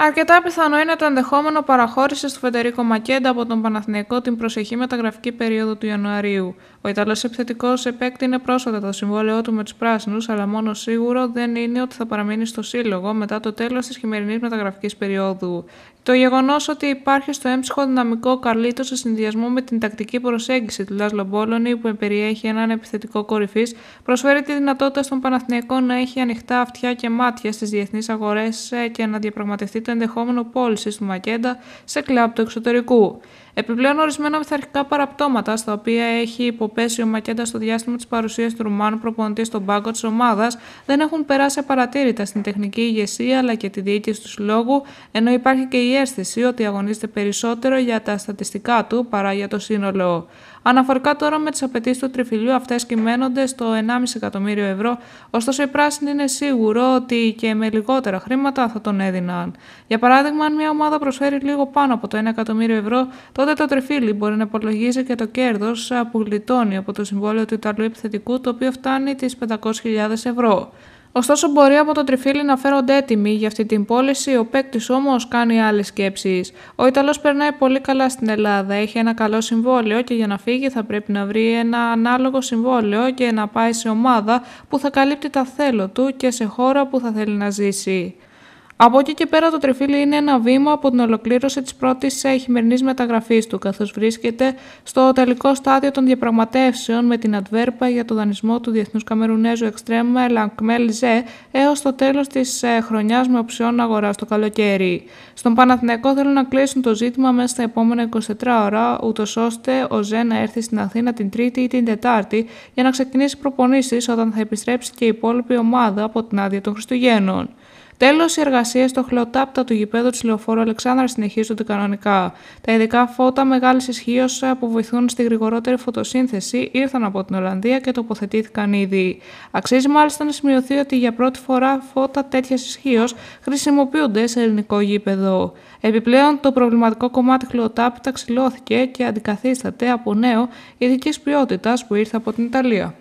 Αρκετά πιθανό είναι το ενδεχόμενο παραχώρησης του Φεντερίκο Μακέντα από τον Παναθηναϊκό την προσεχή μεταγραφική περίοδο του Ιανουαρίου. Ο Ιταλός επιθετικός επέκτηνε πρόσφατα το συμβόλαιό του με τους Πράσινους, αλλά μόνο σίγουρο δεν είναι ότι θα παραμείνει στο Σύλλογο μετά το τέλος της χειμερινής μεταγραφικής περίοδου. Το γεγονός ότι υπάρχει στο έμψυχο δυναμικό Καρλίτο σε συνδυασμό με την τακτική προσέγγιση του Λάσλο Μπόλωνη που περιέχει έναν επιθετικό κορυφής, προσφέρει τη δυνατότητα στον Παναθηναϊκό να έχει ανοιχτά αυτιά και μάτια στις διεθνείς αγορές ε, και να διαπραγματευτεί το ενδεχόμενο πώληση του Μακέντα σε κλαμπ του εξωτερικού. Επιπλέον, ορισμένα πειθαρχικά παραπτώματα, στα οποία έχει υποπέσει ο Μακέντα στο διάστημα της παρουσίας του Ρουμάνου προπονητή στον πάγκο της ομάδας, δεν έχουν περάσει απαρατήρητα στην τεχνική ηγεσία αλλά και τη διοίκηση του συλλόγου, ενώ υπάρχει και η αίσθηση ότι αγωνίζεται περισσότερο για τα στατιστικά του παρά για το σύνολο. Αναφορικά τώρα με τις απαιτήσεις του τριφυλιού, αυτές κυμαίνονται στο 1,5 εκατομμύριο ευρώ, ωστόσο οι πράσινοι είναι σίγουρο ότι και με λιγότερα χρήματα θα τον έδιναν. Για παράδειγμα, αν μια ομάδα προσφέρει λίγο πάνω από το 1 εκατομμύριο ευρώ, Οπότε το Τρεφίλι μπορεί να υπολογίζει και το κέρδος που γλιτώνει από το συμβόλαιο του Ιταλού επιθετικού, το οποίο φτάνει τις 500.000 ευρώ. Ωστόσο, μπορεί από το τριφύλι να φέρονται έτοιμοι για αυτή την πώληση, ο παίκτης όμως κάνει άλλες σκέψεις. Ο Ιταλός περνάει πολύ καλά στην Ελλάδα, έχει ένα καλό συμβόλαιο και για να φύγει θα πρέπει να βρει ένα ανάλογο συμβόλαιο και να πάει σε ομάδα που θα καλύπτει τα θέλω του και σε χώρα που θα θέλει να ζήσει. Από εκεί και πέρα το τρεφίλι είναι ένα βήμα από την ολοκλήρωση της πρώτης ε, χειμερινής μεταγραφής του, καθώς βρίσκεται στο τελικό στάδιο των διαπραγματεύσεων με την Αντβέρπα για το δανεισμό του Διεθνούς Καμερουνέζου Εκστρέμμα Λαγκμέλ Ζε έως το τέλος της ε, χρονιάς με οψιών αγοράς το καλοκαίρι. Στον Παναθηναϊκό θέλουν να κλείσουν το ζήτημα μέσα στα επόμενα 24 ώρα, ούτως ώστε ο Ζε να έρθει στην Αθήνα την Τρίτη ή την Τετάρτη για να ξεκινήσει προπονήσεις όταν θα επιστρέψει και η υπόλοιπη ομάδα από την άδεια των Χριστουγέννων. Τέλος, οι εργασίες στο χλεοτάπτα του γηπέδου της Λεωφόρου Αλεξάνδρας συνεχίζονται κανονικά. Τα ειδικά φώτα μεγάλης ισχύως που βοηθούν στη γρηγορότερη φωτοσύνθεση ήρθαν από την Ολλανδία και τοποθετήθηκαν ήδη. Αξίζει μάλιστα να σημειωθεί ότι για πρώτη φορά φώτα τέτοιας ισχύως χρησιμοποιούνται σε ελληνικό γήπεδο. Επιπλέον, το προβληματικό κομμάτι χλεοτάπτα ξυλώθηκε και αντικαθίσταται από νέο ειδικής ποιότητας που ήρθε από την Ιταλία.